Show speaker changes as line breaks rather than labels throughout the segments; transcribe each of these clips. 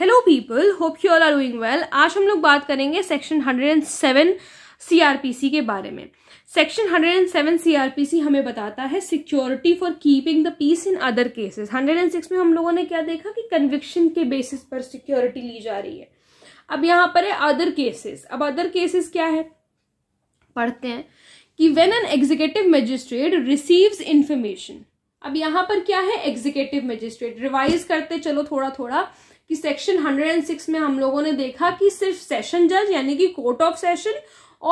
hello people hope you all are doing well आज हम लोग बात करेंगे सेक्शन 107 सीआरपीसी के बारे में सेक्शन 107 सीआरपीसी हमें बताता है security for keeping the peace in other cases 106 में हम लोगों ने क्या देखा कि कन्विक्शन के बेसिस पर सिक्योरिटी ली जा रही है अब यहाँ पर है अदर केसेस अब अदर केसेस क्या है पढ़ते हैं कि when an executive magistrate receives information अब यहाँ पर क्या है एग्जीक्यूटिव मजिस्ट्रेट रिवाइज करते चलो थोड़ा थोड़ा कि सेक्शन 106 में हम लोगों ने देखा कि सिर्फ सेशन जज यानी कि कोर्ट ऑफ सेशन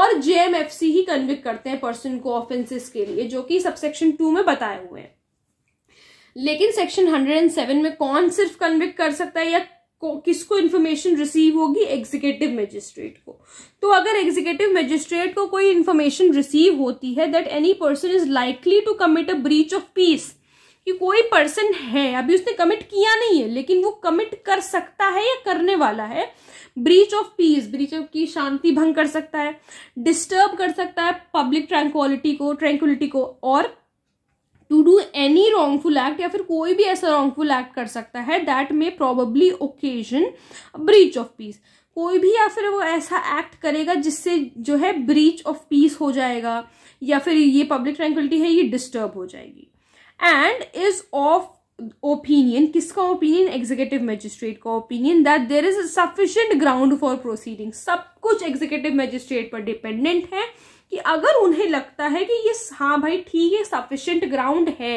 और जेएमएफसी ही कन्विक्ट करते हैं पर्सन को ऑफेंसेस के लिए जो कि सबसेक्शन टू में बताए हुए हैं लेकिन सेक्शन 107 में कौन सिर्फ कन्विक्ट कर सकता है या किसको इन्फॉर्मेशन रिसीव होगी एग्जीक्यूटिव मजिस्ट्रेट को तो अगर एग्जीक्यूटिव मजिस्ट्रेट को कोई इन्फॉर्मेशन रिसीव होती है that any person is likely to commit a breach of peace कि कोई पर्सन है अभी उसने कमिट किया नहीं है लेकिन वो कमिट कर सकता है या करने वाला है breach of peace breach of की शांति भंग कर सकता है डिस्टर्ब कर सकता है पब्लिक ट्रैंक्वालिटी को ट्रैंक्वलिटी को और to do any wrongful act या फिर कोई भी ऐसा रॉन्गफुल एक्ट कर सकता है that may probably occasion breach of peace कोई भी या फिर वो ऐसा एक्ट करेगा जिससे जो है ब्रीच ऑफ पीस हो जाएगा या फिर ये पब्लिक ट्रैंक्वलिटी है ये डिस्टर्ब हो जाएगी एंड इज ऑफ ओपिनियन किसका ओपिनियन एग्जीक्यूटिव मजिस्ट्रेट का opinion that there is sufficient ground for proceeding सब कुछ एग्जीक्यूटिव मजिस्ट्रेट पर डिपेंडेंट है कि अगर उन्हें लगता है कि ये हाँ भाई ठीक है सफिशियंट ग्राउंड है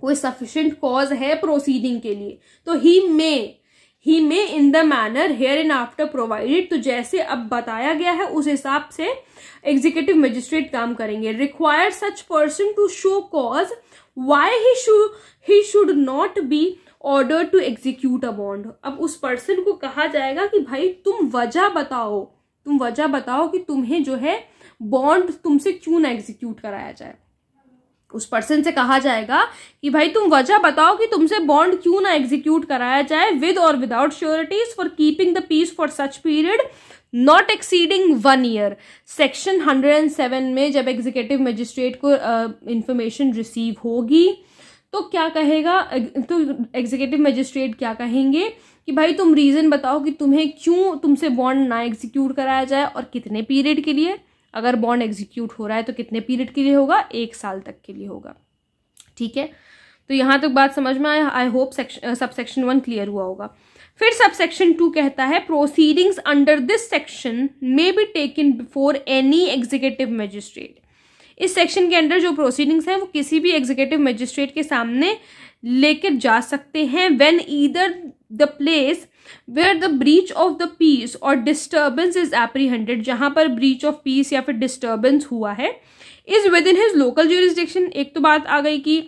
कोई सफिशियंट कॉज है प्रोसीडिंग के लिए तो he may he may in the manner hereinafter provided तो जैसे अब बताया गया है उस हिसाब से एग्जीक्यूटिव मजिस्ट्रेट काम करेंगे require such person to show cause why he he should not be order to execute a bond अब उस पर्सन को कहा जाएगा कि भाई तुम वजह बताओ तुम वजह बताओ कि तुम्हें जो है बॉन्ड तुमसे क्यों ना एग्जीक्यूट कराया जाए उस पर्सन से कहा जाएगा कि भाई तुम वजह बताओ कि तुमसे बॉन्ड क्यों ना एग्जीक्यूट कराया जाए विद और without sureties for keeping the peace for such period not exceeding one year section hundred and seven में जब एग्जीक्यूटिव मजिस्ट्रेट को इंफॉर्मेशन uh, रिसीव होगी तो क्या कहेगा तो एग्जीक्यूटिव मजिस्ट्रेट क्या कहेंगे कि भाई तुम रीज़न बताओ कि तुम्हें क्यों तुमसे बॉन्ड ना एग्जीक्यूट कराया जाए और कितने पीरियड के लिए अगर बॉन्ड एग्जीक्यूट हो रहा है तो कितने पीरियड के लिए होगा एक साल तक के लिए होगा ठीक है तो यहाँ तक तो बात समझ में आया I hope section subsection one clear हुआ होगा फिर सब सेक्शन टू कहता है proceedings under this section may be taken before any executive magistrate इस सेक्शन के अंडर जो प्रोसीडिंग्स हैं वो किसी भी एग्जीक्यूटिव मजिस्ट्रेट के सामने लेकर जा सकते हैं when either the place where the breach of the peace और डिस्टर्बेंस इज एप्रीहेंडेड जहाँ पर ब्रीच ऑफ पीस या फिर डिस्टर्बेंस हुआ है is within his local jurisdiction एक तो बात आ गई कि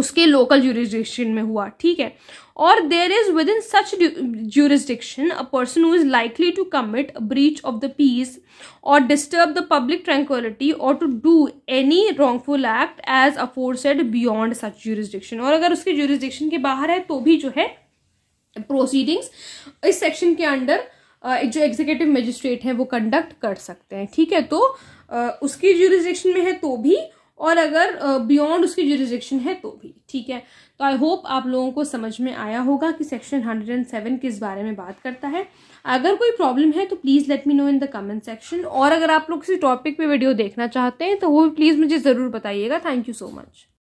उसके लोकल ज्यूरिस्डिक्शन में हुआ ठीक है or there is within such jurisdiction a person who is likely to commit a breach of the peace or disturb the public tranquillity or to do any wrongful act as aforesaid beyond such jurisdiction और अगर उसके jurisdiction के बाहर है तो भी जो है प्रोसीडिंग्स इस सेक्शन के अंडर जो एग्जीक्यूटिव मजिस्ट्रेट है वो कंडक्ट कर सकते हैं ठीक है तो उसकी जुरिस्डिक्शन में है तो भी और अगर बियॉन्ड उसकी जुरिस्डिक्शन है तो भी ठीक है तो आई होप आप लोगों को समझ में आया होगा कि सेक्शन 107 किस बारे में बात करता है अगर कोई प्रॉब्लम है तो please let me know in the comment section और अगर आप लोग किसी टॉपिक पे वीडियो देखना चाहते हैं तो वो प्लीज़ मुझे ज़रूर बताइएगा थैंक यू सो मच